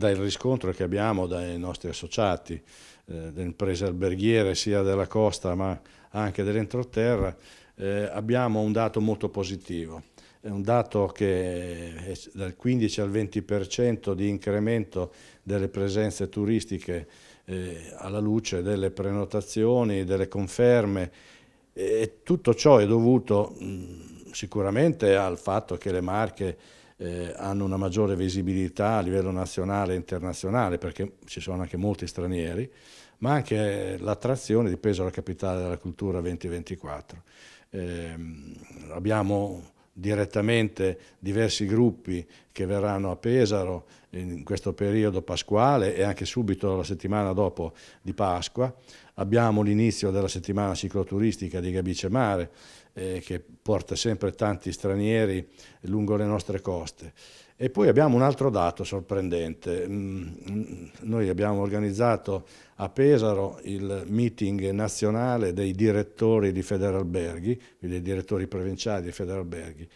dal riscontro che abbiamo dai nostri associati, eh, delle imprese alberghiere sia della costa ma anche dell'entroterra, eh, abbiamo un dato molto positivo. È un dato che è dal 15 al 20% di incremento delle presenze turistiche eh, alla luce delle prenotazioni, delle conferme e tutto ciò è dovuto mh, sicuramente al fatto che le Marche eh, hanno una maggiore visibilità a livello nazionale e internazionale, perché ci sono anche molti stranieri, ma anche eh, l'attrazione di Pesaro, la capitale della cultura 2024. Eh, abbiamo direttamente diversi gruppi che verranno a Pesaro in questo periodo pasquale e anche subito la settimana dopo di Pasqua. Abbiamo l'inizio della settimana cicloturistica di Gabice Mare eh, che porta sempre tanti stranieri lungo le nostre coste. E poi abbiamo un altro dato sorprendente. Mm, mm, noi abbiamo organizzato a Pesaro il meeting nazionale dei direttori di Federalberghi, quindi dei direttori provinciali di Federalberghi,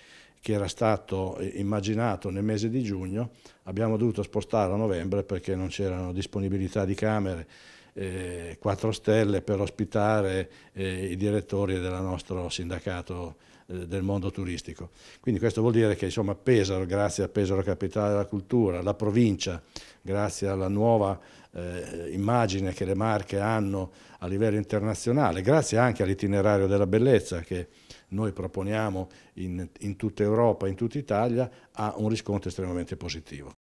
che era stato eh, immaginato nel mese di giugno, abbiamo dovuto spostarlo a novembre perché non c'erano disponibilità di camere eh, 4 Stelle per ospitare eh, i direttori del nostro sindacato eh, del mondo turistico. Quindi questo vuol dire che insomma, Pesaro, grazie a Pesaro Capitale della Cultura, la provincia, grazie alla nuova eh, immagine che le Marche hanno a livello internazionale, grazie anche all'itinerario della bellezza che noi proponiamo in, in tutta Europa, in tutta Italia, ha un riscontro estremamente positivo.